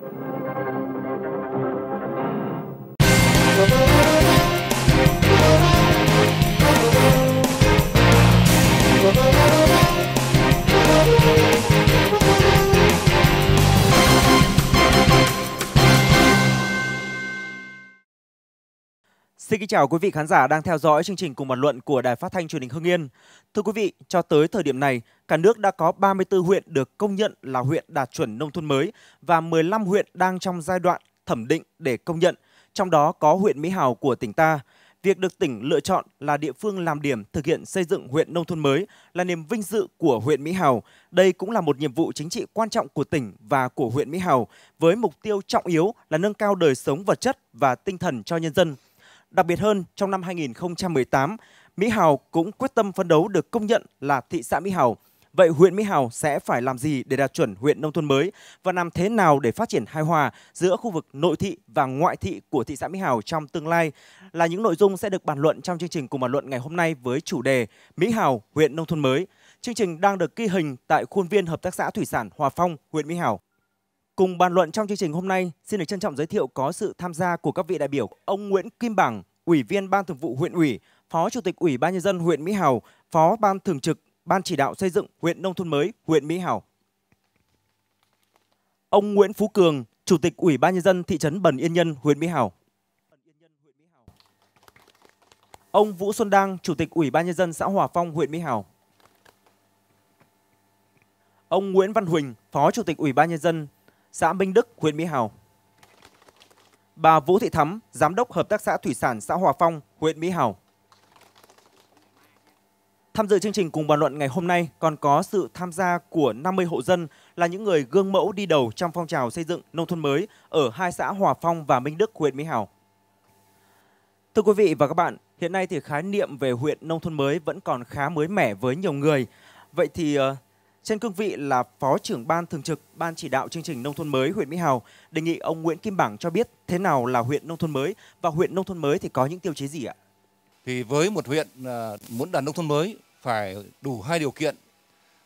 Xin kính chào quý vị khán giả đang theo dõi chương trình cùng bàn luận của Đài Phát thanh Truyền hình Hưng Yên. Thưa quý vị, cho tới thời điểm này, cả nước đã có 34 huyện được công nhận là huyện đạt chuẩn nông thôn mới và 15 huyện đang trong giai đoạn thẩm định để công nhận, trong đó có huyện Mỹ Hào của tỉnh ta. Việc được tỉnh lựa chọn là địa phương làm điểm thực hiện xây dựng huyện nông thôn mới là niềm vinh dự của huyện Mỹ Hào. Đây cũng là một nhiệm vụ chính trị quan trọng của tỉnh và của huyện Mỹ Hào với mục tiêu trọng yếu là nâng cao đời sống vật chất và tinh thần cho nhân dân. Đặc biệt hơn, trong năm 2018, Mỹ Hào cũng quyết tâm phấn đấu được công nhận là thị xã Mỹ Hào – Vậy huyện Mỹ Hào sẽ phải làm gì để đạt chuẩn huyện nông thôn mới và làm thế nào để phát triển hài hòa giữa khu vực nội thị và ngoại thị của thị xã Mỹ Hào trong tương lai là những nội dung sẽ được bàn luận trong chương trình cùng bàn luận ngày hôm nay với chủ đề Mỹ Hào huyện nông thôn mới. Chương trình đang được ghi hình tại khuôn viên hợp tác xã thủy sản Hòa Phong, huyện Mỹ Hào. Cùng bàn luận trong chương trình hôm nay, xin được trân trọng giới thiệu có sự tham gia của các vị đại biểu ông Nguyễn Kim bằng Ủy viên Ban Thường vụ huyện ủy, Phó Chủ tịch Ủy ban nhân dân huyện Mỹ Hào, Phó Ban Thường trực Ban chỉ đạo xây dựng huyện nông thôn mới, huyện Mỹ hảo Ông Nguyễn Phú Cường, Chủ tịch Ủy ban nhân dân thị trấn Bần Yên Nhân, huyện Mỹ hảo Ông Vũ Xuân đăng Chủ tịch Ủy ban nhân dân xã Hòa Phong, huyện Mỹ hảo Ông Nguyễn Văn Huỳnh, Phó Chủ tịch Ủy ban nhân dân xã Minh Đức, huyện Mỹ hảo Bà Vũ Thị Thắm, Giám đốc Hợp tác xã Thủy sản xã Hòa Phong, huyện Mỹ hảo Tham dự chương trình cùng bàn luận ngày hôm nay còn có sự tham gia của 50 hộ dân là những người gương mẫu đi đầu trong phong trào xây dựng nông thôn mới ở hai xã Hòa Phong và Minh Đức, huyện Mỹ Hào. Thưa quý vị và các bạn, hiện nay thì khái niệm về huyện nông thôn mới vẫn còn khá mới mẻ với nhiều người. Vậy thì ờ, trên cương vị là Phó trưởng ban thường trực Ban chỉ đạo chương trình nông thôn mới huyện Mỹ Hào, đề nghị ông Nguyễn Kim Bảng cho biết thế nào là huyện nông thôn mới và huyện nông thôn mới thì có những tiêu chí gì ạ? Thì với một huyện ờ, muốn đạt nông thôn mới phải đủ hai điều kiện.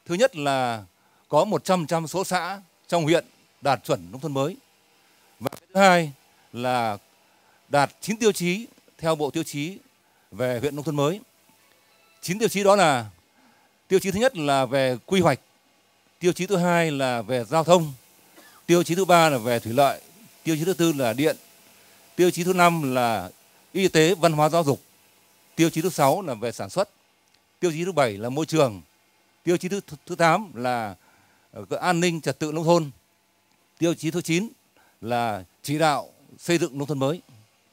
Thứ nhất là có 100% số xã trong huyện đạt chuẩn nông thôn mới. Và thứ hai là đạt 9 tiêu chí theo Bộ Tiêu chí về huyện nông thôn mới. 9 tiêu chí đó là tiêu chí thứ nhất là về quy hoạch, tiêu chí thứ hai là về giao thông, tiêu chí thứ ba là về thủy lợi, tiêu chí thứ tư là điện, tiêu chí thứ năm là y tế, văn hóa giáo dục, tiêu chí thứ sáu là về sản xuất, tiêu chí thứ bảy là môi trường tiêu chí thứ thứ tám là ờ, an ninh trật tự nông thôn tiêu chí thứ chín là chỉ đạo xây dựng nông thôn mới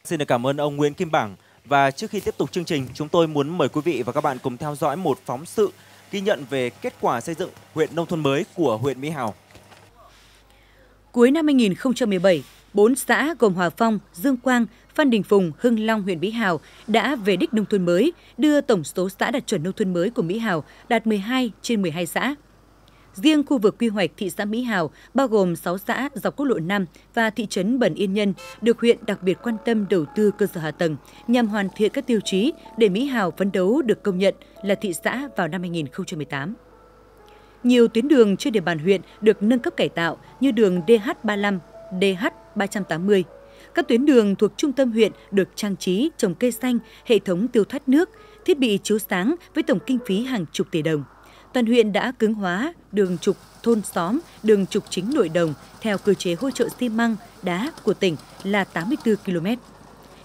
xin được cảm ơn ông Nguyễn Kim Bảng và trước khi tiếp tục chương trình chúng tôi muốn mời quý vị và các bạn cùng theo dõi một phóng sự ghi nhận về kết quả xây dựng huyện nông thôn mới của huyện Mỹ Hào Cuối năm 2017, bốn xã gồm Hòa Phong, Dương Quang, Phan Đình Phùng, Hưng Long, huyện Mỹ Hào đã về đích nông thôn mới, đưa tổng số xã đạt chuẩn nông thôn mới của Mỹ Hào đạt 12 trên 12 xã. Riêng khu vực quy hoạch thị xã Mỹ Hào bao gồm 6 xã dọc quốc lộ 5 và thị trấn Bần Yên Nhân được huyện đặc biệt quan tâm đầu tư cơ sở hạ tầng nhằm hoàn thiện các tiêu chí để Mỹ Hào phấn đấu được công nhận là thị xã vào năm 2018. Nhiều tuyến đường trên địa bàn huyện được nâng cấp cải tạo như đường DH35, DH380, các tuyến đường thuộc trung tâm huyện được trang trí, trồng cây xanh, hệ thống tiêu thoát nước, thiết bị chiếu sáng với tổng kinh phí hàng chục tỷ đồng. Toàn huyện đã cứng hóa đường trục thôn xóm, đường trục chính nội đồng theo cơ chế hỗ trợ xi măng, đá của tỉnh là 84 km.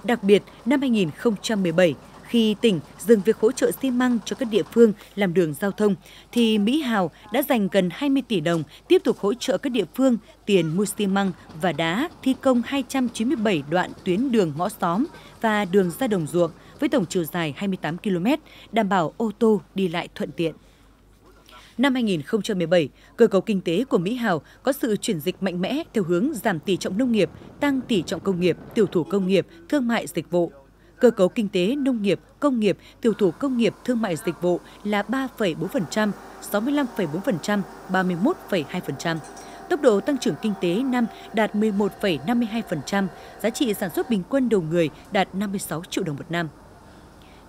Đặc biệt, năm 2017, khi tỉnh dừng việc hỗ trợ xi măng cho các địa phương làm đường giao thông, thì Mỹ Hào đã dành gần 20 tỷ đồng tiếp tục hỗ trợ các địa phương tiền mua xi măng và đá thi công 297 đoạn tuyến đường ngõ xóm và đường ra đồng ruộng với tổng chiều dài 28 km, đảm bảo ô tô đi lại thuận tiện. Năm 2017, cơ cấu kinh tế của Mỹ Hào có sự chuyển dịch mạnh mẽ theo hướng giảm tỷ trọng nông nghiệp, tăng tỷ trọng công nghiệp, tiểu thủ công nghiệp, thương mại dịch vụ, Cơ cấu kinh tế nông nghiệp, công nghiệp, tiểu thủ công nghiệp, thương mại dịch vụ là 3,4%, 65,4%, 31,2%. Tốc độ tăng trưởng kinh tế năm đạt 11,52%, giá trị sản xuất bình quân đầu người đạt 56 triệu đồng một năm.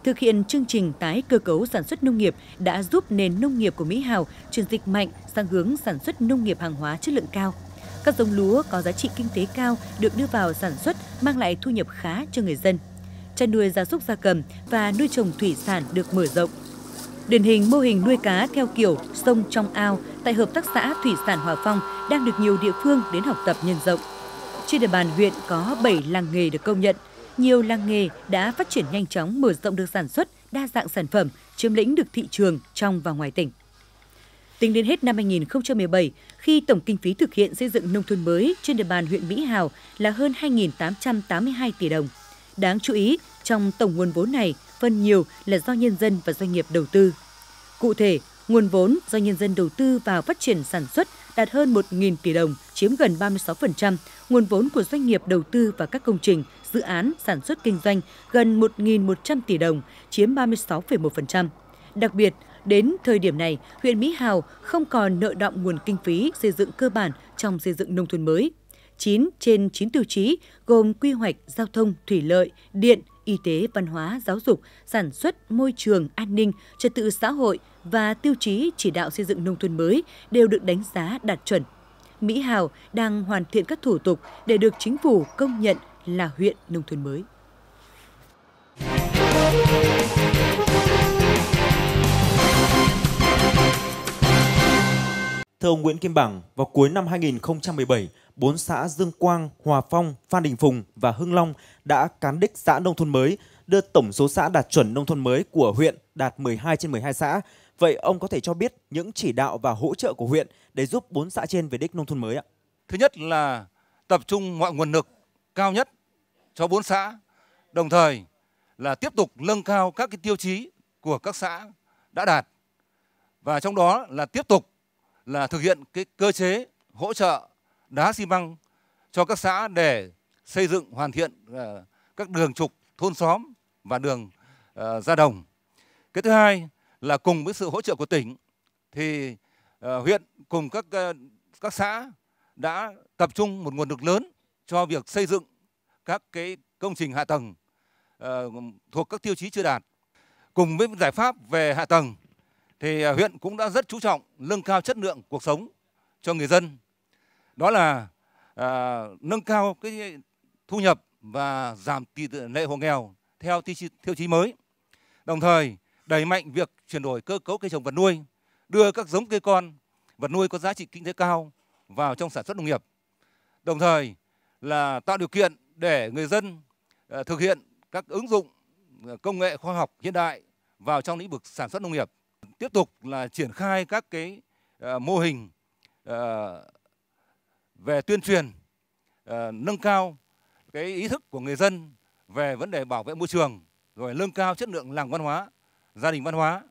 Thực hiện chương trình tái cơ cấu sản xuất nông nghiệp đã giúp nền nông nghiệp của Mỹ Hào chuyển dịch mạnh sang hướng sản xuất nông nghiệp hàng hóa chất lượng cao. Các giống lúa có giá trị kinh tế cao được đưa vào sản xuất mang lại thu nhập khá cho người dân chăn nuôi gia súc gia cầm và nuôi trồng thủy sản được mở rộng. Điển hình mô hình nuôi cá theo kiểu sông trong ao tại Hợp tác xã Thủy sản Hòa Phong đang được nhiều địa phương đến học tập nhân rộng. Trên địa bàn huyện có 7 làng nghề được công nhận. Nhiều làng nghề đã phát triển nhanh chóng mở rộng được sản xuất, đa dạng sản phẩm, chiếm lĩnh được thị trường trong và ngoài tỉnh. Tính đến hết năm 2017, khi tổng kinh phí thực hiện xây dựng nông thôn mới trên địa bàn huyện Mỹ Hào là hơn 2.882 tỷ đồng. Đáng chú ý, trong tổng nguồn vốn này, phần nhiều là do nhân dân và doanh nghiệp đầu tư. Cụ thể, nguồn vốn do nhân dân đầu tư vào phát triển sản xuất đạt hơn 1.000 tỷ đồng, chiếm gần 36%, nguồn vốn của doanh nghiệp đầu tư vào các công trình, dự án sản xuất kinh doanh gần 1.100 tỷ đồng, chiếm 36,1%. Đặc biệt, đến thời điểm này, huyện Mỹ Hào không còn nợ động nguồn kinh phí xây dựng cơ bản trong xây dựng nông thôn mới. 9 trên 9 tiêu chí gồm quy hoạch, giao thông, thủy lợi, điện, y tế, văn hóa, giáo dục, sản xuất, môi trường, an ninh, trật tự xã hội và tiêu chí chỉ đạo xây dựng nông thôn mới đều được đánh giá đạt chuẩn. Mỹ Hào đang hoàn thiện các thủ tục để được chính phủ công nhận là huyện nông thôn mới. Thưa ông Nguyễn Kim bằng vào cuối năm 2017, bốn xã Dương Quang, Hòa Phong, Phan Đình Phùng và Hưng Long đã cán đích xã nông thôn mới, đưa tổng số xã đạt chuẩn nông thôn mới của huyện đạt 12 trên 12 xã. Vậy ông có thể cho biết những chỉ đạo và hỗ trợ của huyện để giúp bốn xã trên về đích nông thôn mới ạ? Thứ nhất là tập trung mọi nguồn lực cao nhất cho bốn xã, đồng thời là tiếp tục nâng cao các cái tiêu chí của các xã đã đạt và trong đó là tiếp tục là thực hiện cái cơ chế hỗ trợ đá xi măng cho các xã để xây dựng hoàn thiện ờ, các đường trục thôn xóm và đường ờ, ra đồng. Cái thứ hai là cùng với sự hỗ trợ của tỉnh thì ờ, huyện cùng các các xã đã tập trung một nguồn lực lớn cho việc xây dựng các cái công trình hạ tầng thuộc các tiêu chí chưa đạt. Cùng với giải pháp về hạ tầng thì huyện cũng đã rất chú trọng nâng cao chất lượng cuộc sống cho người dân đó là à, nâng cao cái thu nhập và giảm tỷ lệ hộ nghèo theo tiêu chí mới. Đồng thời đẩy mạnh việc chuyển đổi cơ cấu cây trồng vật nuôi, đưa các giống cây con vật nuôi có giá trị kinh tế cao vào trong sản xuất nông nghiệp. Đồng thời là tạo điều kiện để người dân à, thực hiện các ứng dụng à, công nghệ khoa học hiện đại vào trong lĩnh vực sản xuất nông nghiệp. Tiếp tục là triển khai các cái à, mô hình về tuyên truyền ờ, nâng cao cái ý thức của người dân về vấn đề bảo vệ môi trường rồi nâng cao chất lượng làng văn hóa, gia đình văn hóa.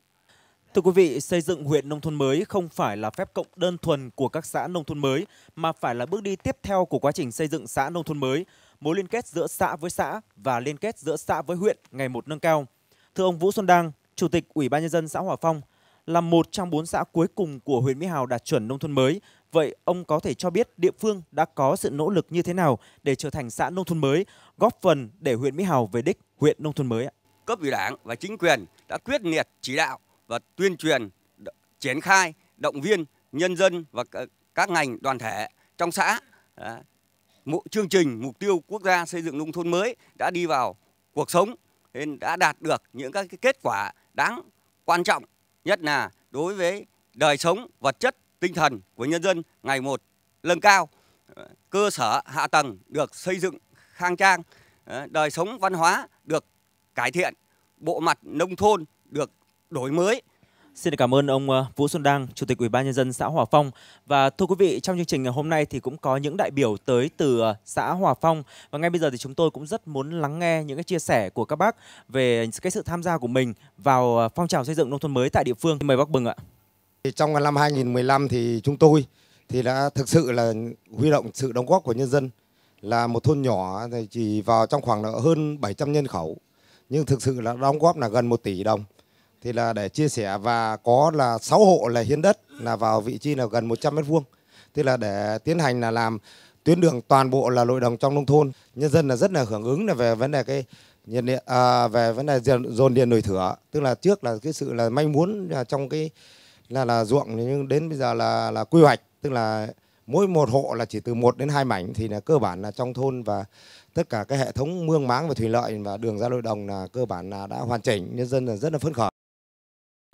Thưa quý vị, xây dựng huyện nông thôn mới không phải là phép cộng đơn thuần của các xã nông thôn mới mà phải là bước đi tiếp theo của quá trình xây dựng xã nông thôn mới, mối liên kết giữa xã với xã và liên kết giữa xã với huyện ngày một nâng cao. Thưa ông Vũ Xuân Đăng, Chủ tịch Ủy ban nhân dân xã Hòa Phong, là một trong bốn xã cuối cùng của huyện Mỹ Hào đạt chuẩn nông thôn mới Vậy ông có thể cho biết địa phương đã có sự nỗ lực như thế nào để trở thành xã nông thôn mới, góp phần để huyện Mỹ Hào về đích huyện nông thôn mới ạ? Cấp ủy Đảng và chính quyền đã quyết liệt chỉ đạo và tuyên truyền triển khai động viên nhân dân và các ngành đoàn thể trong xã à, chương trình mục tiêu quốc gia xây dựng nông thôn mới đã đi vào cuộc sống nên đã đạt được những các kết quả đáng quan trọng nhất là đối với đời sống vật chất tinh thần của nhân dân ngày một nâng cao, cơ sở hạ tầng được xây dựng khang trang, ờ, đời sống văn hóa được cải thiện, bộ mặt nông thôn được đổi mới. Xin cảm ơn ông ờ, Vũ Xuân Đăng, Chủ tịch Ủy ban nhân dân xã Hòa Phong. Và thưa quý vị, trong chương trình ngày hôm nay thì cũng có những đại biểu tới từ ờ, xã Hòa Phong và ngay bây giờ thì chúng tôi cũng rất muốn lắng nghe những cái chia sẻ của các bác về cái sự tham gia của mình vào phong trào xây dựng nông thôn mới tại địa phương. Mời bác Bừng ạ. Trong năm 2015 thì chúng tôi thì đã thực sự là huy động sự đóng góp của nhân dân là một thôn nhỏ thì chỉ vào trong khoảng là hơn 700 nhân khẩu nhưng thực sự là đóng góp là gần 1 tỷ đồng thì là để chia sẻ và có là 6 hộ là hiến đất là vào vị trí là gần 100 mét vuông tức là để tiến hành là làm tuyến đường toàn bộ là nội đồng trong nông thôn nhân dân là rất là hưởng ứng là về vấn đề cái nhiệt điện à, về vấn đề dồn điện nổi thửa tức là trước là cái sự là manh muốn là trong cái là là ruộng nhưng đến bây giờ là là quy hoạch tức là mỗi một hộ là chỉ từ một đến hai mảnh thì là cơ bản là trong thôn và tất cả cái hệ thống mương máng và thủy lợi và đường ra nội đồng là cơ bản là đã hoàn chỉnh nhân dân là rất là phấn khởi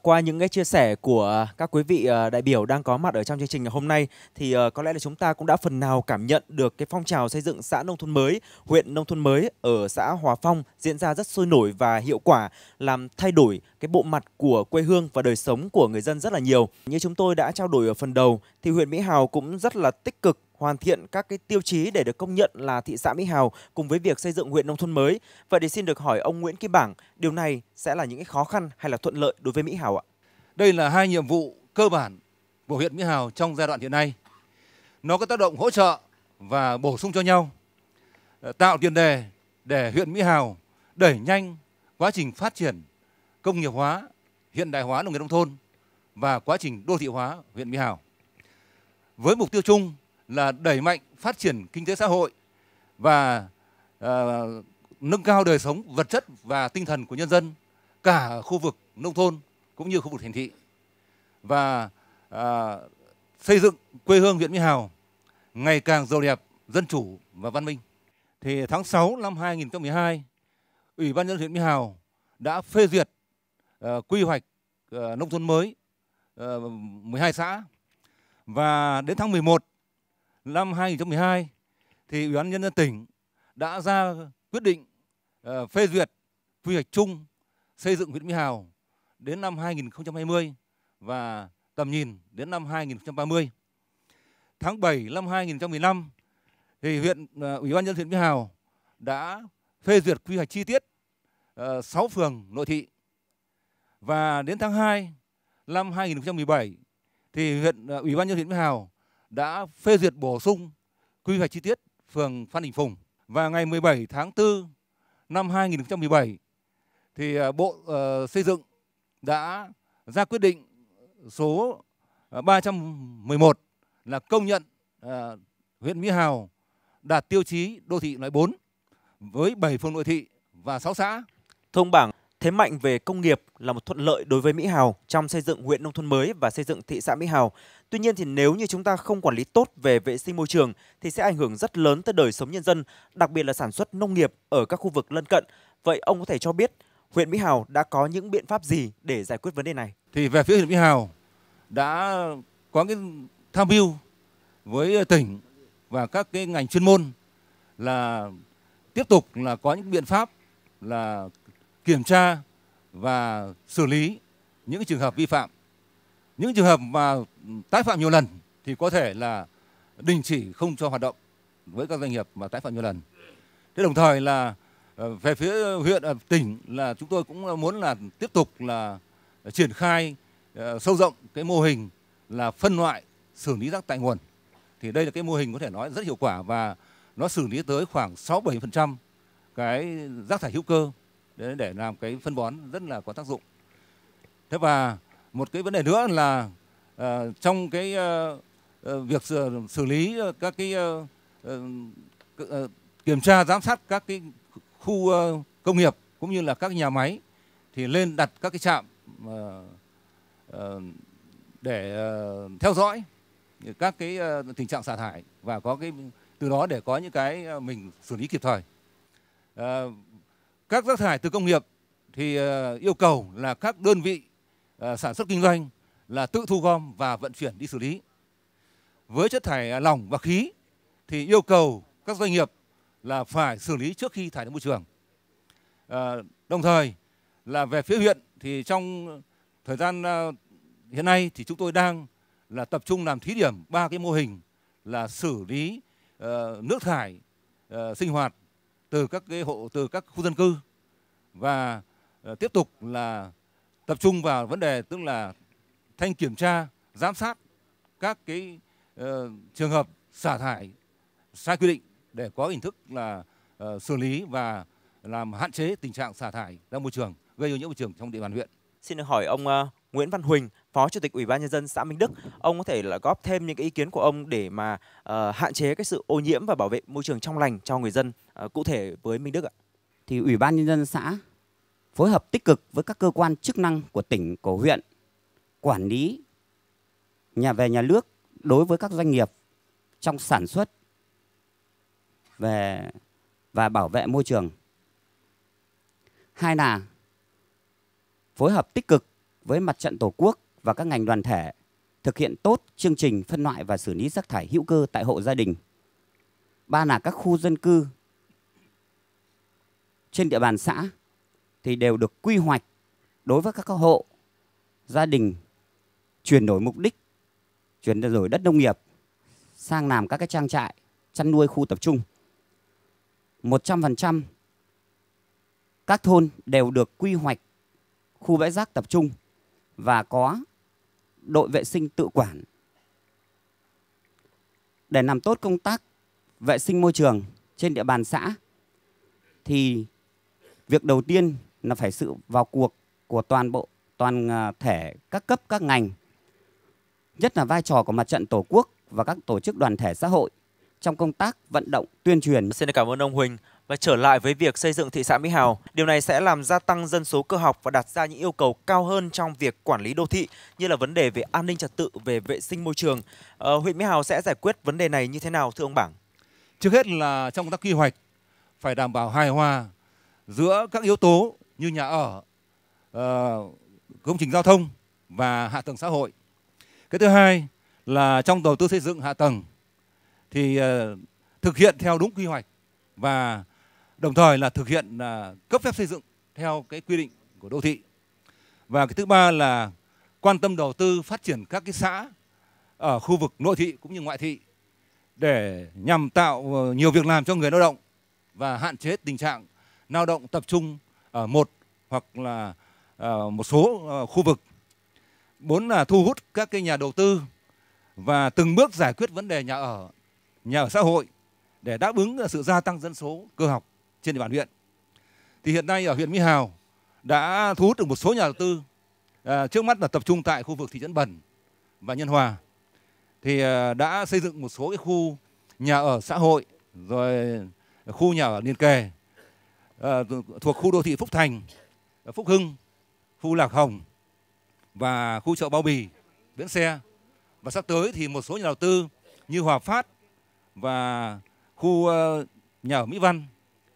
qua những cái chia sẻ của các quý vị ờ, đại biểu đang có mặt ở trong chương trình ngày hôm nay thì ờ, có lẽ là chúng ta cũng đã phần nào cảm nhận được cái phong trào xây dựng xã nông thôn mới, huyện nông thôn mới ở xã Hòa Phong diễn ra rất sôi nổi và hiệu quả, làm thay đổi cái bộ mặt của quê hương và đời sống của người dân rất là nhiều. Như chúng tôi đã trao đổi ở phần đầu thì huyện Mỹ Hào cũng rất là tích cực hoàn thiện các cái tiêu chí để được công nhận là thị xã Mỹ Hào cùng với việc xây dựng huyện nông thôn mới. Vậy để xin được hỏi ông Nguyễn Kim Bảng, điều này sẽ là những cái khó khăn hay là thuận lợi đối với Mỹ Hào ạ? Đây là hai nhiệm vụ cơ bản của huyện Mỹ Hào trong giai đoạn hiện nay. Nó có tác động hỗ trợ và bổ sung cho nhau, ờ, tạo tiền đề để huyện Mỹ Hào đẩy nhanh quá trình phát triển công nghiệp hóa, hiện đại hóa nông nghiệp nông thôn và quá trình đô thị hóa huyện Mỹ Hào. Với mục tiêu chung là đẩy mạnh phát triển kinh tế xã hội và uh, nâng cao đời sống vật chất và tinh thần của nhân dân cả khu vực nông thôn cũng như khu vực thành thị và uh, xây dựng quê hương huyện Mỹ Hào ngày càng giàu đẹp, dân chủ và văn minh. Thì tháng 6 năm 2012, Ủy ban nhân dân huyện Mỹ Hào đã phê duyệt uh, quy hoạch uh, nông thôn mới uh, 12 xã và đến tháng 11 năm 2012 thì Ủy ban nhân dân tỉnh đã ra quyết định uh, phê duyệt quy hoạch chung xây dựng huyện Mỹ Hào đến năm 2020 và tầm nhìn đến năm 2030. Tháng 7 năm 2015 thì huyện uh, Ủy ban nhân dân huyện Mỹ Hào đã phê duyệt quy hoạch chi tiết ờ, uh, 6 phường nội thị. Và đến tháng 2 năm 2017 thì huyện Ủy ban nhân dân huyện Mỹ Hào đã phê duyệt bổ sung quy hoạch chi tiết phường Phan Đình Phùng và ngày 17 tháng 4 năm 2017 thì à, Bộ uh, Xây dựng đã ra quyết định số 311 à, là công nhận uh, huyện Mỹ Hào đạt tiêu chí đô thị loại 4 với 7 phường nội thị và 6 xã. Thông bảng thế mạnh về công nghiệp là một thuận lợi đối với Mỹ Hào trong xây dựng huyện nông thôn mới và xây dựng thị xã Mỹ Hào, Tuy nhiên thì nếu như chúng ta không quản lý tốt về vệ sinh môi trường thì sẽ ảnh hưởng rất lớn tới đời sống nhân dân, đặc biệt là sản xuất nông nghiệp ở các khu vực lân cận. Vậy ông có thể cho biết huyện Mỹ Hào đã có những biện pháp gì để giải quyết vấn đề này? Thì về phía huyện Mỹ Hào đã có cái tham mưu với tỉnh và các cái ngành chuyên môn là tiếp tục là có những biện pháp là kiểm tra và xử lý những trường hợp vi phạm những trường hợp mà tái phạm nhiều lần thì có thể là đình chỉ không cho hoạt động với các doanh nghiệp mà tái phạm nhiều lần. Thế đồng thời là ờ, về phía huyện ờ, tỉnh là chúng tôi cũng muốn là tiếp tục là triển khai ờ, sâu rộng cái mô hình là phân loại xử lý rác tại nguồn. Thì đây là cái mô hình có thể nói rất hiệu quả và nó xử lý tới khoảng 6 7% cái rác thải hữu cơ để, để làm cái phân bón rất là có tác dụng. Thế và một cái vấn đề nữa là uh, trong cái uh, việc xử, xử lý các cái uh, kiểm tra giám sát các cái khu uh, công nghiệp cũng như là các nhà máy thì lên đặt các cái trạm uh, uh, để uh, theo dõi các cái uh, tình trạng xả thải và có cái từ đó để có những cái mình xử lý kịp thời. Uh, các rác thải từ công nghiệp thì uh, yêu cầu là các đơn vị Ờ, sản xuất kinh doanh là tự thu gom và vận chuyển đi xử lý. Với chất thải à, lỏng và khí thì yêu cầu các doanh nghiệp là phải xử lý trước khi thải ra môi trường. Ờ, đồng thời là về phía huyện thì trong thời gian à, hiện nay thì chúng tôi đang là tập trung làm thí điểm ba cái mô hình là xử lý ờ, nước thải sinh hoạt từ các cái hộ từ các khu dân cư và tiếp tục là tập trung vào vấn đề tức là thanh kiểm tra, giám sát các cái uh, trường hợp xả thải sai quy định để có hình thức là uh, xử lý và làm hạn chế tình trạng xả thải ra môi trường gây ô nhiễm môi trường trong địa bàn huyện. Xin được hỏi ông uh, Nguyễn Văn Huỳnh, Phó Chủ tịch Ủy ban nhân dân xã Minh Đức, ông có thể là góp thêm những cái ý kiến của ông để mà uh, hạn chế cái sự ô nhiễm và bảo vệ môi trường trong lành cho người dân uh, cụ thể với Minh Đức ạ. Thì Ủy ban nhân dân xã phối hợp tích cực với các cơ quan chức năng của tỉnh, của huyện, quản lý nhà về nhà nước đối với các doanh nghiệp trong sản xuất về và bảo vệ môi trường. Hai là phối hợp tích cực với mặt trận Tổ quốc và các ngành đoàn thể thực hiện tốt chương trình phân loại và xử lý rác thải hữu cơ tại hộ gia đình. Ba là các khu dân cư trên địa bàn xã thì đều được quy hoạch đối với các hộ gia đình chuyển đổi mục đích chuyển đổi đất nông nghiệp sang làm các cái trang trại chăn nuôi khu tập trung 100% các thôn đều được quy hoạch khu bãi rác tập trung và có đội vệ sinh tự quản để làm tốt công tác vệ sinh môi trường trên địa bàn xã thì việc đầu tiên là phải sự vào cuộc của toàn bộ toàn à, thể các cấp các ngành nhất là vai trò của mặt trận tổ quốc và các tổ chức đoàn thể xã hội trong công tác vận động tuyên truyền. Xin cảm ơn ông Huỳnh và trở lại với việc xây dựng thị xã Mỹ Hào. Điều này sẽ làm gia tăng dân số cơ học và đặt ra những yêu cầu cao hơn trong việc quản lý đô thị như là vấn đề về an ninh trật tự, về vệ sinh môi trường. Ờ, huyện Mỹ Hào sẽ giải quyết vấn đề này như thế nào thưa ông Bảng? Trước hết là trong công tác quy hoạch phải đảm bảo hài hòa giữa các yếu tố như nhà ở, ờ, công trình giao thông và hạ tầng xã hội. Cái thứ hai là trong đầu tư xây dựng hạ tầng thì ờ, thực hiện theo đúng quy hoạch và đồng thời là thực hiện uh, cấp phép xây dựng theo cái quy định của đô thị. Và cái thứ ba là quan tâm đầu tư phát triển các cái xã ở khu vực nội thị cũng như ngoại thị để nhằm tạo nhiều việc làm cho người lao động và hạn chế tình trạng lao động tập trung ở một hoặc là ờ, một số ờ, khu vực. Bốn là thu hút các cái nhà đầu tư và từng bước giải quyết vấn đề nhà ở, nhà ở xã hội để đáp ứng sự gia tăng dân số cơ học trên địa bàn huyện. Thì hiện nay ở huyện Mỹ Hào đã thu hút được một số nhà đầu tư. À, trước mắt là tập trung tại khu vực thị trấn Bần và Nhân Hòa. Thì à, đã xây dựng một số cái khu nhà ở xã hội rồi khu nhà ở liên kề Ờ, thuộc khu đô thị Phúc Thành, Phúc Hưng, khu Lạc Hồng và khu chợ Bao Bì, Bến Xe. Và sắp tới thì một số nhà đầu tư như Hòa Phát và khu ờ, nhà ở Mỹ Văn,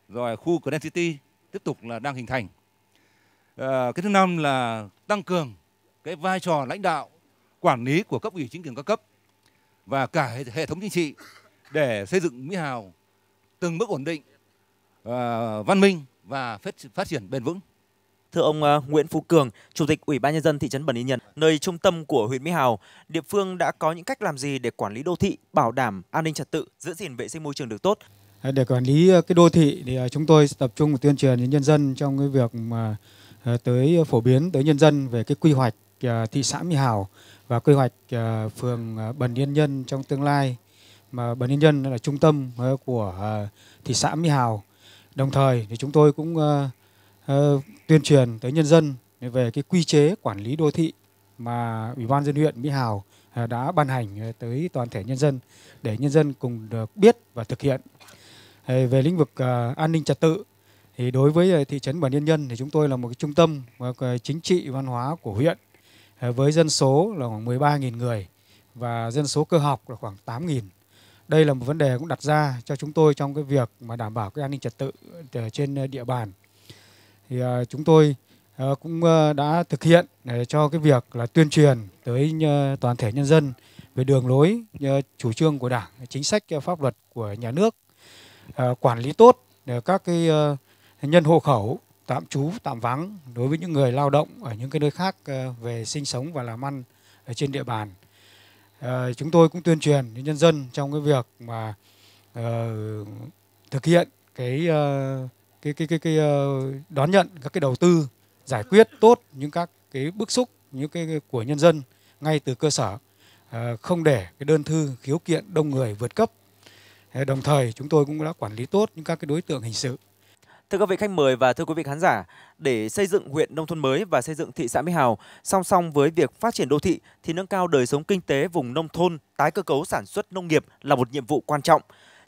rồi khu Grand City tiếp tục là đang hình thành. Ờ, cái thứ năm là tăng cường cái vai trò lãnh đạo quản lý của cấp ủy chính quyền các cấp và cả hệ thống chính trị để xây dựng Mỹ Hào từng bước ổn định Ờ, văn minh và phát, phát triển bền vững. Thưa ông ờ, Nguyễn Phú Cường, Chủ tịch Ủy ban Nhân dân thị trấn Bần Y Nhân, nơi trung tâm của huyện Mỹ Hào, địa phương đã có những cách làm gì để quản lý đô thị, bảo đảm an ninh trật tự, giữ gìn vệ sinh môi trường được tốt? Để quản lý ờ, cái đô thị thì chúng tôi tập trung tuyên truyền đến nhân dân trong cái việc mà tới phổ biến tới nhân dân về cái quy hoạch thị xã Mỹ Hào và quy hoạch phường Bần Yên Nhân trong tương lai mà Bần Yên Nhân là trung tâm của thị xã Mỹ Hào Đồng thời thì chúng tôi cũng uh, uh, tuyên truyền tới nhân dân về cái quy chế quản lý đô thị mà Ủy ban dân huyện Mỹ Hào uh, đã ban hành tới toàn thể nhân dân để nhân dân cùng được biết và thực hiện. Uh, về lĩnh vực uh, an ninh trật tự thì đối với thị trấn Bản Yên Nhân thì chúng tôi là một cái trung tâm chính trị văn hóa của huyện với dân số là khoảng 13.000 người và dân số cơ học là khoảng 8.000 đây là một vấn đề cũng đặt ra cho chúng tôi trong cái việc mà đảm bảo cái an ninh trật tự trên ờ, địa bàn thì ờ, chúng tôi ờ, cũng đã thực hiện cho cái việc là tuyên truyền tới toàn thể nhân dân về đường lối chủ trương của đảng chính sách pháp luật của nhà nước quản lý tốt các cái nhân hộ khẩu tạm trú tạm vắng đối với những người lao động ở những cái nơi khác về sinh sống và làm ăn ở trên địa bàn Ờ, chúng tôi cũng tuyên truyền đến nhân dân trong cái việc mà uh, thực hiện cái uh, cái cái cái, cái uh, đón nhận các cái đầu tư giải quyết tốt những các cái bức xúc những cái, cái của nhân dân ngay từ cơ sở uh, không để cái đơn thư khiếu kiện đông người vượt cấp đồng thời chúng tôi cũng đã quản lý tốt những các cái đối tượng hình sự Thưa các vị khách mời và thưa quý vị khán giả, để xây dựng huyện nông thôn mới và xây dựng thị xã Mỹ Hào song song với việc phát triển đô thị thì nâng cao đời sống kinh tế vùng nông thôn, tái cơ cấu sản xuất nông nghiệp là một nhiệm vụ quan trọng.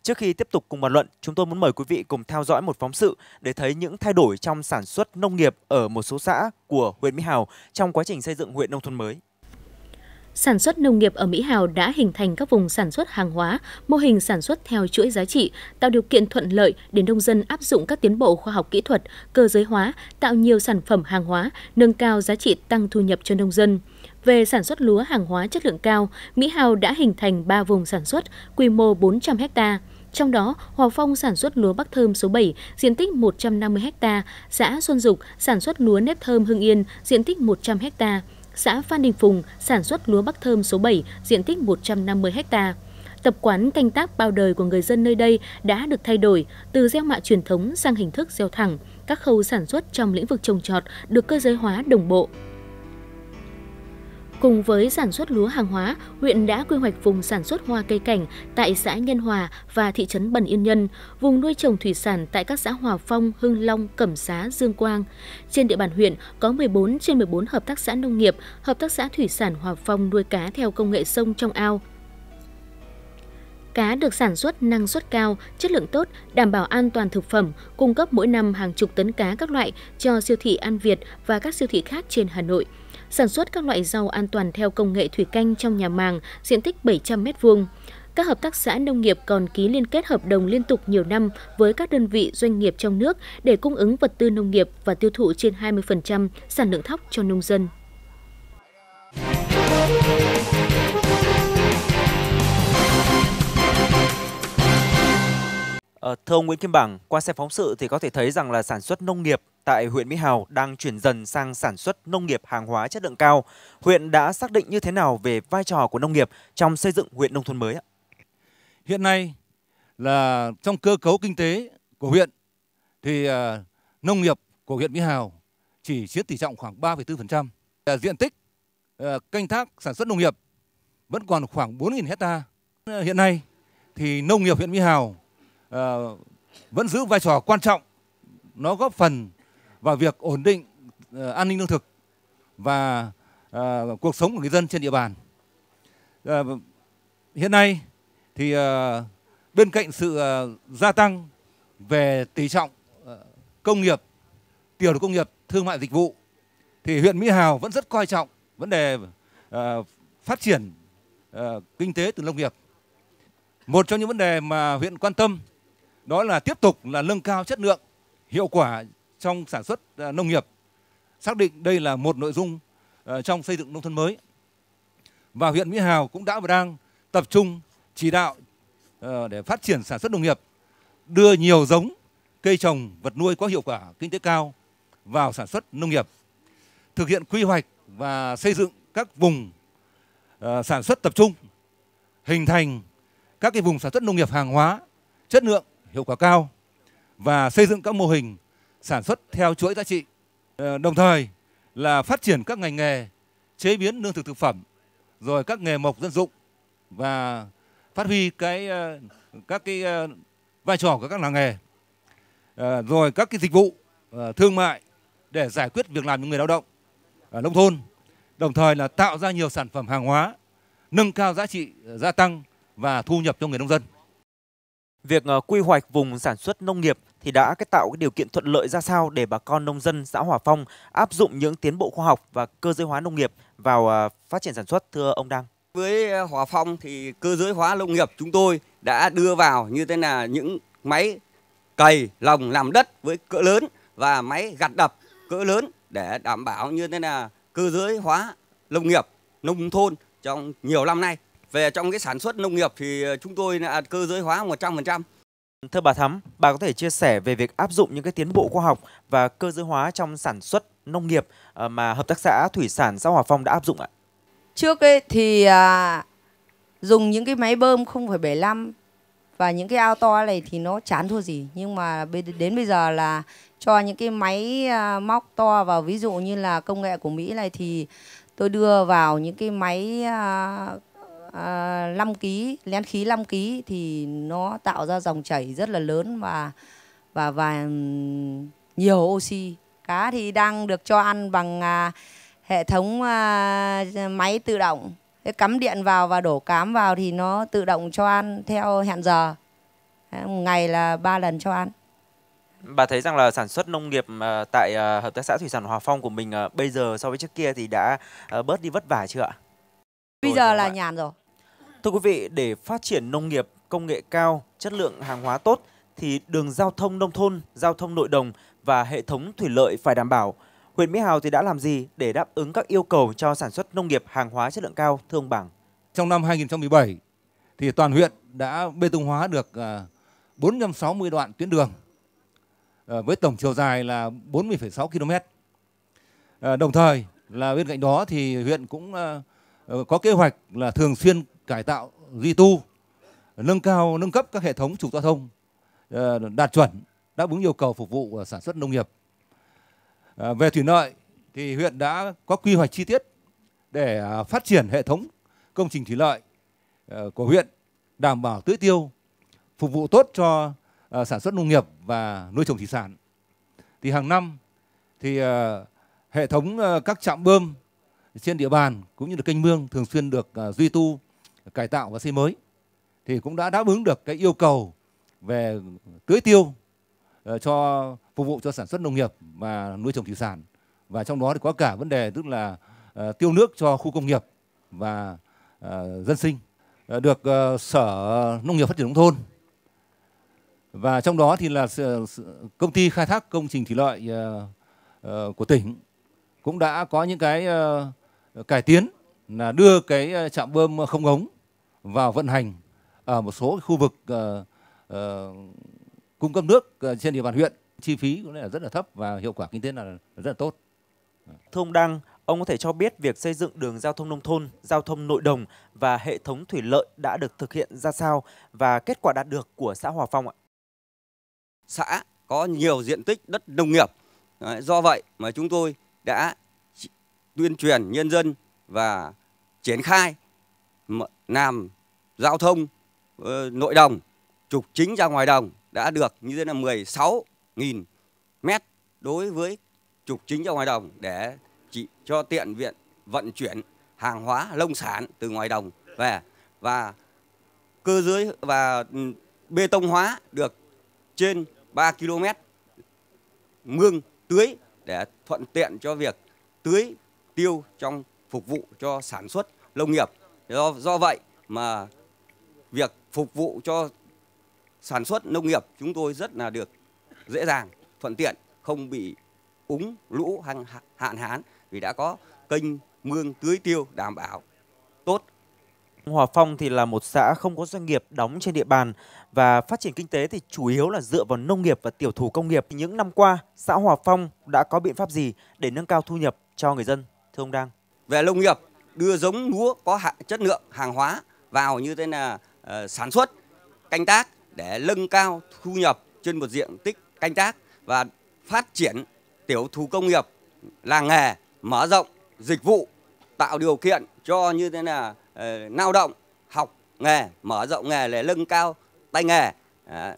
Trước khi tiếp tục cùng bàn luận, chúng tôi muốn mời quý vị cùng theo dõi một phóng sự để thấy những thay đổi trong sản xuất nông nghiệp ở một số xã của huyện Mỹ Hào trong quá trình xây dựng huyện nông thôn mới. Sản xuất nông nghiệp ở Mỹ Hào đã hình thành các vùng sản xuất hàng hóa, mô hình sản xuất theo chuỗi giá trị, tạo điều kiện thuận lợi để nông dân áp dụng các tiến bộ khoa học kỹ thuật, cơ giới hóa, tạo nhiều sản phẩm hàng hóa, nâng cao giá trị tăng thu nhập cho nông dân. Về sản xuất lúa hàng hóa chất lượng cao, Mỹ Hào đã hình thành 3 vùng sản xuất, quy mô 400 ha, Trong đó, Hòa Phong sản xuất lúa Bắc Thơm số 7, diện tích 150 ha, xã Xuân Dục sản xuất lúa nếp thơm Hưng Yên, diện tích 100 hectare xã Phan Đình Phùng sản xuất lúa bắc thơm số 7, diện tích 150 ha. Tập quán canh tác bao đời của người dân nơi đây đã được thay đổi từ gieo mạ truyền thống sang hình thức gieo thẳng. Các khâu sản xuất trong lĩnh vực trồng trọt được cơ giới hóa đồng bộ, Cùng với sản xuất lúa hàng hóa, huyện đã quy hoạch vùng sản xuất hoa cây cảnh tại xã Nhân Hòa và thị trấn Bần Yên Nhân, vùng nuôi trồng thủy sản tại các xã Hòa Phong, Hưng Long, Cẩm Xá, Dương Quang. Trên địa bàn huyện có 14 trên 14 hợp tác xã nông nghiệp, hợp tác xã thủy sản Hòa Phong nuôi cá theo công nghệ sông trong ao, cá được sản xuất năng suất cao, chất lượng tốt, đảm bảo an toàn thực phẩm, cung cấp mỗi năm hàng chục tấn cá các loại cho siêu thị An Việt và các siêu thị khác trên Hà Nội sản xuất các loại rau an toàn theo công nghệ thủy canh trong nhà màng, diện tích 700 m2. Các hợp tác xã nông nghiệp còn ký liên kết hợp đồng liên tục nhiều năm với các đơn vị doanh nghiệp trong nước để cung ứng vật tư nông nghiệp và tiêu thụ trên 20% sản lượng thóc cho nông dân. Ờ, thưa ông Nguyễn Kim Bằng, qua xem phóng sự thì có thể thấy rằng là sản xuất nông nghiệp tại huyện Mỹ Hào đang chuyển dần sang sản xuất nông nghiệp hàng hóa chất lượng cao. Huyện đã xác định như thế nào về vai trò của nông nghiệp trong xây dựng huyện nông thôn mới ạ? Hiện nay là trong cơ cấu kinh tế của huyện thì ờ, nông nghiệp của huyện Mỹ Hào chỉ chiếm tỷ trọng khoảng 3,4%. À, diện tích ờ, canh tác sản xuất nông nghiệp vẫn còn khoảng 4.000 hecta. Hiện nay thì nông nghiệp huyện Mỹ Hào Ờ, vẫn giữ vai trò quan trọng nó góp phần vào việc ổn định uh, an ninh lương thực và uh, cuộc sống của người dân trên địa bàn uh, hiện nay thì uh, bên cạnh sự uh, gia tăng về tỷ trọng uh, công nghiệp tiểu công nghiệp thương mại dịch vụ thì huyện mỹ hào vẫn rất coi trọng vấn đề uh, phát triển uh, kinh tế từ nông nghiệp một trong những vấn đề mà huyện quan tâm đó là tiếp tục là nâng cao chất lượng, hiệu quả trong sản xuất à, nông nghiệp. Xác định đây là một nội dung à, trong xây dựng nông thôn mới. Và huyện Mỹ Hào cũng đã và đang tập trung chỉ đạo à, để phát triển sản xuất nông nghiệp, đưa nhiều giống cây trồng, vật nuôi có hiệu quả kinh tế cao vào sản xuất nông nghiệp. Thực hiện quy hoạch và xây dựng các vùng sản xuất tập trung, hình thành các cái vùng sản xuất nông nghiệp hàng hóa chất lượng hiệu quả cao và xây dựng các mô hình sản xuất theo chuỗi giá trị. Ờ, đồng thời là phát triển các ngành nghề chế biến lương thực thực phẩm, rồi các nghề mộc dân dụng và phát huy cái ờ, các cái ờ, vai trò của các làng nghề, rồi các cái dịch vụ thương mại để giải quyết việc làm cho người lao động ở nông thôn, đồng thời là tạo ra nhiều sản phẩm hàng hóa, nâng cao giá trị gia tăng và thu nhập cho người nông dân. Việc ờ, quy hoạch vùng sản xuất nông nghiệp thì đã cái tạo cái điều kiện thuận lợi ra sao để bà con nông dân xã Hòa Phong áp dụng những tiến bộ khoa học và cơ giới hóa nông nghiệp vào ờ, phát triển sản xuất thưa ông Đăng? Với ờ, Hòa Phong thì cơ giới hóa nông nghiệp chúng tôi đã đưa vào như thế là những máy cày lồng làm đất với cỡ lớn và máy gặt đập cỡ lớn để đảm bảo như thế là cơ giới hóa nông nghiệp nông thôn trong nhiều năm nay. Về trong cái sản xuất nông nghiệp thì ờ, chúng tôi là cơ giới hóa 100%. Thưa bà Thắm, bà có thể chia sẻ về việc áp dụng những cái tiến bộ khoa học và cơ giới hóa trong sản xuất nông nghiệp ờ, mà hợp tác xã thủy sản xã Hòa Phong đã áp dụng ạ? Trước ấy thì à, dùng những cái máy bơm 0,75 và những cái ao to này thì nó chán thua gì nhưng mà đến bây giờ là cho những cái máy à, móc to vào ví dụ như là công nghệ của Mỹ này thì tôi đưa vào những cái máy à, à, 5 kg lén khí 5 kg thì nó tạo ra dòng chảy rất là lớn và và và nhiều oxy cá thì đang được cho ăn bằng à, hệ thống à, máy tự động cái cắm điện vào và đổ cám vào thì nó tự động cho ăn theo hẹn giờ một ngày là ba lần cho ăn Bà thấy rằng là sản xuất nông nghiệp à, tại à, Hợp tác xã Thủy sản Hòa Phong của mình à, bây giờ so với trước kia thì đã bớt đi vất vả chưa ạ? Bây giờ là nhàn rồi. Thưa quý vị, để phát triển nông nghiệp công nghệ cao, chất lượng hàng hóa tốt thì đường giao thông nông thôn, giao thông nội đồng và hệ thống thủy lợi phải đảm bảo. Huyện Mỹ Hào thì đã làm gì để đáp ứng các yêu cầu cho sản xuất nông nghiệp hàng hóa chất lượng cao thương ông Bảng? Trong năm 2017 thì toàn huyện đã bê tông hóa được 460 à, đoạn tuyến đường à, với tổng chiều dài là 40,6 km. À, đồng thời là bên cạnh đó thì huyện cũng ờ, có kế hoạch là thường xuyên cải tạo duy tu nâng cao nâng cấp các hệ thống trục giao thông ờ, đạt chuẩn đáp ứng yêu cầu phục vụ ờ, sản xuất nông nghiệp ờ, về thủy lợi thì huyện đã có quy hoạch chi tiết để phát triển hệ thống công trình thủy lợi của huyện đảm bảo tưới tiêu phục vụ tốt cho sản xuất nông nghiệp và nuôi trồng thủy sản thì hàng năm thì hệ thống các trạm bơm trên địa bàn cũng như là kênh mương thường xuyên được duy tu cải tạo và xây mới thì cũng đã đáp ứng được cái yêu cầu về tưới tiêu ờ, cho phục vụ cho sản xuất nông nghiệp và nuôi trồng thủy sản và trong đó thì có cả vấn đề tức là ờ, tiêu nước cho khu công nghiệp và ờ, dân sinh được sở nông nghiệp phát triển nông thôn và trong đó thì là công ty khai thác công trình thủy lợi của tỉnh cũng đã có những cái cải tiến là đưa cái trạm bơm không ống vào vận hành ở một số khu vực uh, uh, cung cấp nước ờ, trên địa bàn huyện chi phí cũng là rất là thấp và hiệu quả kinh tế là rất là tốt. Thưa ông Đăng, ông có thể cho biết việc xây dựng đường giao thông nông thôn, giao thông nội đồng và hệ thống thủy lợi đã được thực hiện ra sao và kết quả đạt được của xã Hòa Phong ạ? Xã có nhiều diện tích đất nông nghiệp. Do vậy mà chúng tôi đã tuyên truyền nhân dân và triển khai làm giao thông ờ, nội đồng, trục chính ra ngoài đồng đã được như thế là 16.000 mét đối với trục chính ra ngoài đồng để chỉ cho tiện viện vận chuyển hàng hóa lông sản từ ngoài đồng về và cơ dưới và ừ, bê tông hóa được trên 3 km mương tưới để thuận tiện cho việc tưới tiêu trong phục vụ cho sản xuất nông nghiệp do do vậy mà việc phục vụ cho sản xuất nông nghiệp chúng tôi rất là được dễ dàng thuận tiện không bị úng lũ hạn hạn hán vì đã có kênh mương tưới tiêu đảm bảo tốt Hòa Phong thì là một xã không có doanh nghiệp đóng trên địa bàn và phát triển kinh tế thì chủ yếu là dựa vào nông nghiệp và tiểu thủ công nghiệp. Những năm qua, xã Hòa Phong đã có biện pháp gì để nâng cao thu nhập cho người dân? Thưa ông Đăng Về nông nghiệp đưa giống lúa có chất lượng hàng hóa vào như thế là uh, sản xuất canh tác để nâng cao thu nhập trên một diện tích canh tác và phát triển tiểu thủ công nghiệp làng nghề mở rộng dịch vụ tạo điều kiện cho như thế là uh, lao động học nghề mở rộng nghề để nâng cao tay nghề à,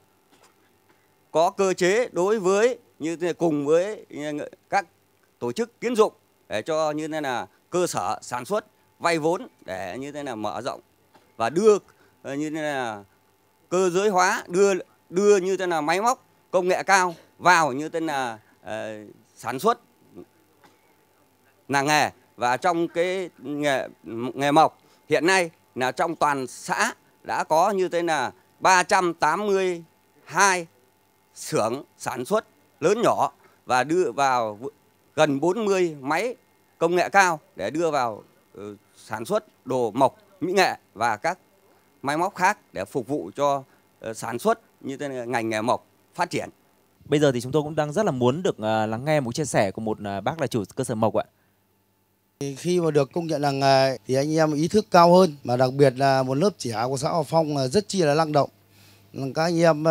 có cơ chế đối với như thế cùng với các tổ chức kiến dụng để cho như thế là cơ sở sản xuất vay vốn để như thế là mở rộng và đưa ờ, như thế là cơ giới hóa đưa đưa như thế là máy móc công nghệ cao vào như thế là uh, sản xuất làng nghề và trong cái nghề nghề mộc hiện nay là trong toàn xã đã có như thế là 382 xưởng sản xuất lớn nhỏ và đưa vào gần 40 máy công nghệ cao để đưa vào ừ, sản xuất đồ mộc, mỹ nghệ và các máy móc khác để phục vụ cho ờ, sản xuất như thế này, ngành nghề mộc phát triển. Bây giờ thì chúng tôi cũng đang rất là muốn được ờ, lắng nghe một chia sẻ của một ờ, bác là chủ cơ sở mộc ạ. Khi mà được công nhận là nghề thì anh em ý thức cao hơn mà đặc biệt là một lớp trẻ của xã Hòa Phong rất chi là năng động. Các anh em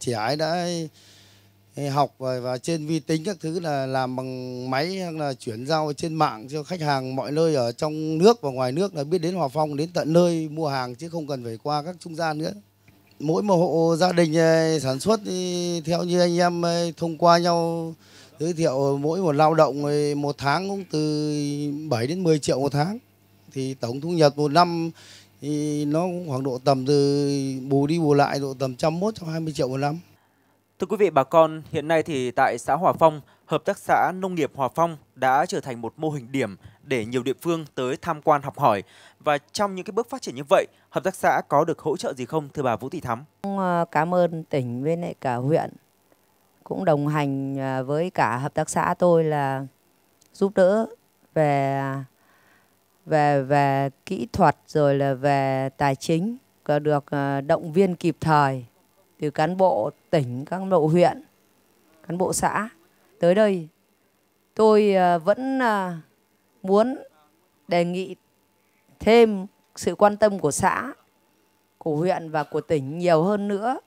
trẻ đã học và, và trên vi tính các thứ là làm bằng máy hoặc là chuyển giao trên mạng cho khách hàng mọi nơi ở trong nước và ngoài nước là biết đến Hòa Phong đến tận nơi mua hàng chứ không cần phải qua các trung gian nữa. Mỗi một hộ gia đình ờ, sản xuất thì theo như anh em ờ, thông qua nhau giới thiệu mỗi một lao động ờ, một tháng cũng từ 7 đến 10 triệu một tháng thì tổng thu nhập một năm thì nó cũng khoảng độ tầm từ bù đi bù lại độ tầm trăm mốt trăm hai mươi triệu một năm Thưa quý vị bà con, hiện nay thì tại xã Hòa Phong, Hợp tác xã Nông nghiệp Hòa Phong đã trở thành một mô hình điểm để nhiều địa phương tới tham quan học hỏi. Và trong những cái bước phát triển như vậy, Hợp tác xã có được hỗ trợ gì không thưa bà Vũ Thị Thắm? Ờ, cảm ơn tỉnh với lại cả huyện cũng đồng hành ờ, với cả Hợp tác xã tôi là giúp đỡ về về về kỹ thuật rồi là về tài chính và được ờ, động viên kịp thời từ cán bộ tỉnh, cán bộ huyện, cán bộ xã tới đây. Tôi ờ, vẫn ờ, muốn đề nghị thêm sự quan tâm của xã, của huyện và của tỉnh nhiều hơn nữa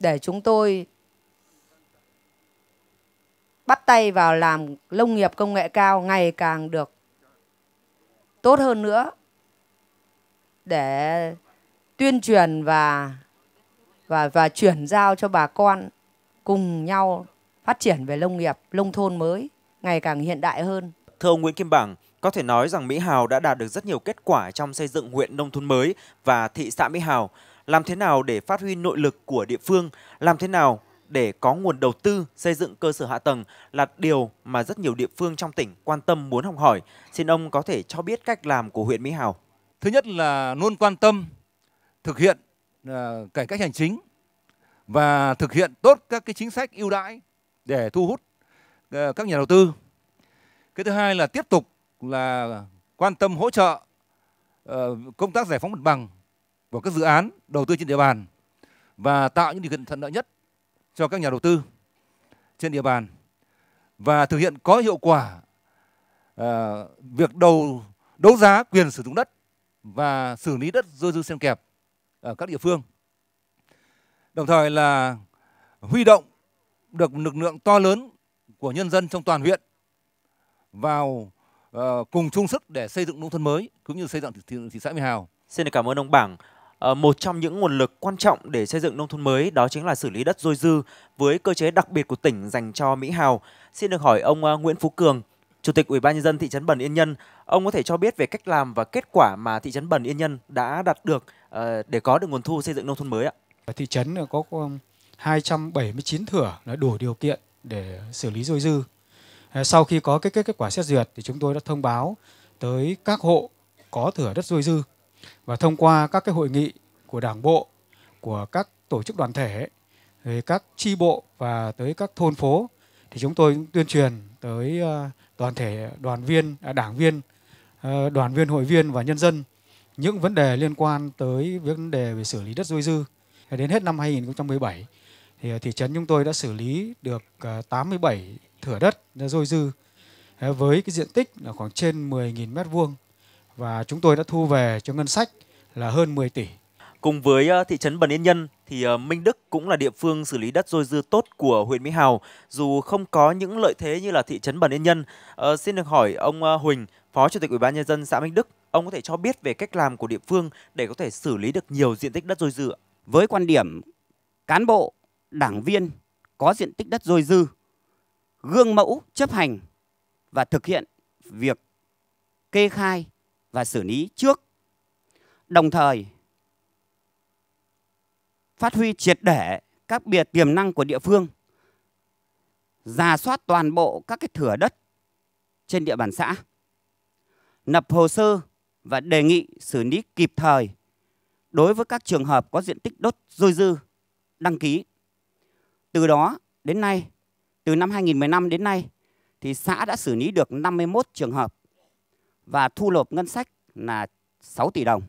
để chúng tôi bắt tay vào làm nông nghiệp công nghệ cao ngày càng được tốt hơn nữa để tuyên truyền và và và chuyển giao cho bà con cùng nhau phát triển về nông nghiệp nông thôn mới ngày càng hiện đại hơn. Thưa ông Nguyễn Kim bằng, có thể nói rằng Mỹ Hào đã đạt được rất nhiều kết quả trong xây dựng huyện nông thôn mới và thị xã Mỹ Hào. Làm thế nào để phát huy nội lực của địa phương? Làm thế nào để có nguồn đầu tư xây dựng cơ sở hạ tầng là điều mà rất nhiều địa phương trong tỉnh quan tâm muốn học hỏi. Xin ông có thể cho biết cách làm của huyện Mỹ Hào. Thứ nhất là luôn quan tâm thực hiện Ờ, cải cách hành chính và thực hiện tốt các cái chính sách ưu đãi để thu hút ờ, các nhà đầu tư. Cái thứ hai là tiếp tục là quan tâm hỗ trợ ờ, công tác giải phóng mặt bằng của các dự án đầu tư trên địa bàn và tạo những điều kiện thuận lợi nhất cho các nhà đầu tư trên địa bàn và thực hiện có hiệu quả việc đầu đấu giá quyền sử dụng đất và xử lý đất dôi dư xem kẹp ở các địa phương. Đồng thời là huy động được lực lượng to lớn của nhân dân trong toàn huyện vào uh, cùng chung sức để xây dựng nông thôn mới cũng như xây dựng thị, thị, thị xã Mỹ Hào. Xin cảm ơn ông Bảng. À, một trong những nguồn lực quan trọng để xây dựng nông thôn mới đó chính là xử lý đất dôi dư với cơ chế đặc biệt của tỉnh dành cho Mỹ Hào. Xin được hỏi ông uh, Nguyễn Phú Cường, Chủ tịch Ủy ban nhân dân thị trấn Bần Yên Nhân, ông có thể cho biết về cách làm và kết quả mà thị trấn Bần Yên Nhân đã đạt được Ờ, để có được nguồn thu xây dựng nông thôn mới ạ? Ở thị trấn có 279 thửa là đủ điều kiện để xử lý dôi dư. Ờ, sau khi có cái kết quả xét duyệt thì chúng tôi đã thông báo tới các hộ có thửa đất dôi dư và thông qua các cái hội nghị của đảng bộ, của các tổ chức đoàn thể, rồi các tri bộ và tới các thôn phố thì chúng tôi tuyên truyền tới toàn ờ, thể đoàn viên, à, đảng viên, đoàn viên hội viên và nhân dân những vấn đề liên quan tới vấn đề về xử lý đất dôi dư. Đến hết năm 2017 thì ờ, thị trấn chúng tôi đã xử lý được 87 ờ, thửa đất dôi dư ờ, với cái diện tích là khoảng trên 10.000 m2 và chúng tôi đã thu về cho ngân sách là hơn 10 tỷ. Cùng với thị trấn Bần Yên Nhân thì Minh Đức cũng là địa phương xử lý đất dôi dư tốt của huyện Mỹ Hào dù không có những lợi thế như là thị trấn Bần Yên Nhân. À, xin được hỏi ông Huỳnh, Phó Chủ tịch Ủy ban nhân dân xã Minh Đức Ông có thể cho biết về cách làm của địa phương để có thể xử lý được nhiều diện tích đất dôi dư. Với quan điểm cán bộ, đảng viên có diện tích đất dôi dư, gương mẫu chấp hành và thực hiện việc kê khai và xử lý trước. Đồng thời phát huy triệt để các biệt tiềm năng của địa phương, giả soát toàn bộ các cái thửa đất trên địa bàn xã, nộp hồ sơ và đề nghị xử lý kịp thời đối với các trường hợp có diện tích đốt dôi dư đăng ký. Từ đó đến nay, từ năm 2015 đến nay, thì xã đã xử lý được 51 trường hợp và thu nộp ngân sách là 6 tỷ đồng.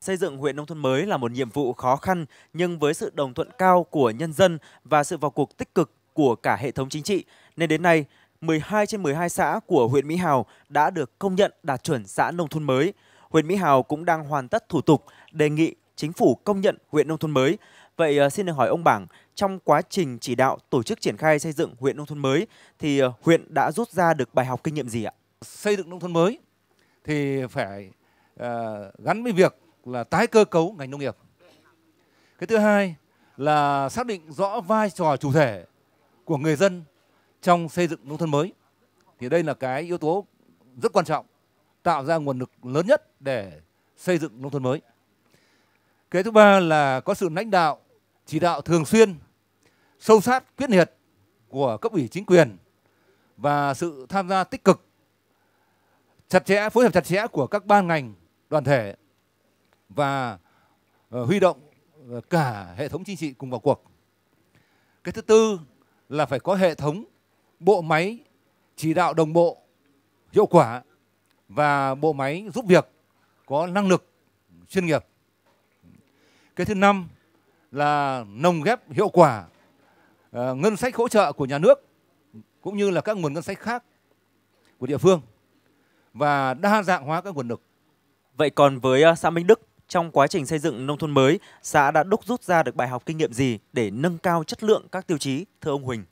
Xây dựng huyện nông thôn mới là một nhiệm vụ khó khăn nhưng với sự đồng thuận cao của nhân dân và sự vào cuộc tích cực của cả hệ thống chính trị nên đến nay 12 trên 12 xã của huyện Mỹ Hào đã được công nhận đạt chuẩn xã nông thôn mới. Huyện Mỹ Hào cũng đang hoàn tất thủ tục đề nghị chính phủ công nhận huyện nông thôn mới. Vậy ờ, xin được hỏi ông Bảng, trong quá trình chỉ đạo tổ chức triển khai xây dựng huyện nông thôn mới thì ờ, huyện đã rút ra được bài học kinh nghiệm gì ạ? Xây dựng nông thôn mới thì phải uh, gắn với việc là tái cơ cấu ngành nông nghiệp. Cái thứ hai là xác định rõ vai trò chủ thể của người dân trong xây dựng nông thôn mới thì đây là cái yếu tố rất quan trọng tạo ra nguồn lực lớn nhất để xây dựng nông thôn mới. Cái thứ ba là có sự lãnh đạo, chỉ đạo thường xuyên, sâu sát, quyết liệt của cấp ủy chính quyền và sự tham gia tích cực, chặt chẽ, phối hợp chặt chẽ của các ban ngành, đoàn thể và ờ, huy động ờ, cả hệ thống chính trị cùng vào cuộc. Cái thứ tư là phải có hệ thống bộ máy chỉ đạo đồng bộ, hiệu quả và bộ máy giúp việc có năng lực chuyên nghiệp. Cái thứ năm là nồng ghép hiệu quả ờ, ngân sách hỗ trợ của nhà nước cũng như là các nguồn ngân sách khác của địa phương và đa dạng hóa các nguồn lực. Vậy còn với ờ, xã Minh Đức, trong quá trình xây dựng nông thôn mới, xã đã đúc rút ra được bài học kinh nghiệm gì để nâng cao chất lượng các tiêu chí, thưa ông Huỳnh?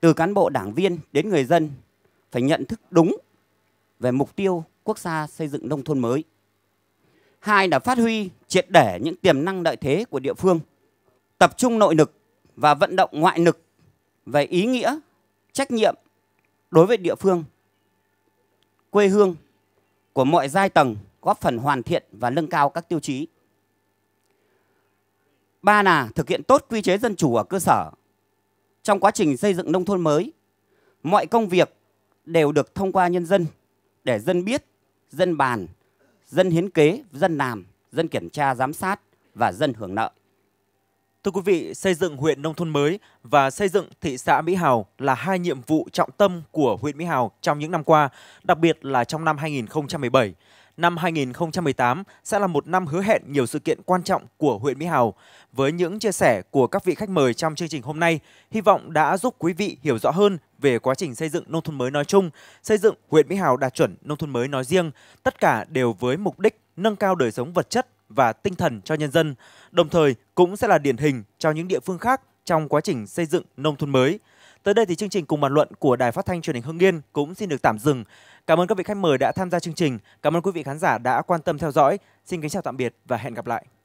từ cán bộ đảng viên đến người dân phải nhận thức đúng về mục tiêu quốc gia xây dựng nông thôn mới. Hai là phát huy triệt để những tiềm năng lợi thế của địa phương, tập trung nội lực và vận động ngoại lực về ý nghĩa, trách nhiệm đối với địa phương, quê hương của mọi giai tầng góp phần hoàn thiện và nâng cao các tiêu chí. Ba là thực hiện tốt quy chế dân chủ ở cơ sở trong quá trình xây dựng nông thôn mới, mọi công việc đều được thông qua nhân dân để dân biết, dân bàn, dân hiến kế, dân làm, dân kiểm tra giám sát và dân hưởng lợi. Thưa quý vị, xây dựng huyện nông thôn mới và xây dựng thị xã Mỹ Hào là hai nhiệm vụ trọng tâm của huyện Mỹ Hào trong những năm qua, đặc biệt là trong năm 2017 năm 2018 sẽ là một năm hứa hẹn nhiều sự kiện quan trọng của huyện Mỹ Hào. Với những chia sẻ của các vị khách mời trong chương trình hôm nay, hy vọng đã giúp quý vị hiểu rõ hơn về quá trình xây dựng nông thôn mới nói chung, xây dựng huyện Mỹ Hào đạt chuẩn nông thôn mới nói riêng, tất cả đều với mục đích nâng cao đời sống vật chất và tinh thần cho nhân dân, đồng thời cũng sẽ là điển hình cho những địa phương khác trong quá trình xây dựng nông thôn mới. Tới đây thì chương trình cùng bàn luận của Đài Phát thanh Truyền hình Hưng Yên cũng xin được tạm dừng. Cảm ơn các vị khách mời đã tham gia chương trình, cảm ơn quý vị khán giả đã quan tâm theo dõi. Xin kính chào tạm biệt và hẹn gặp lại.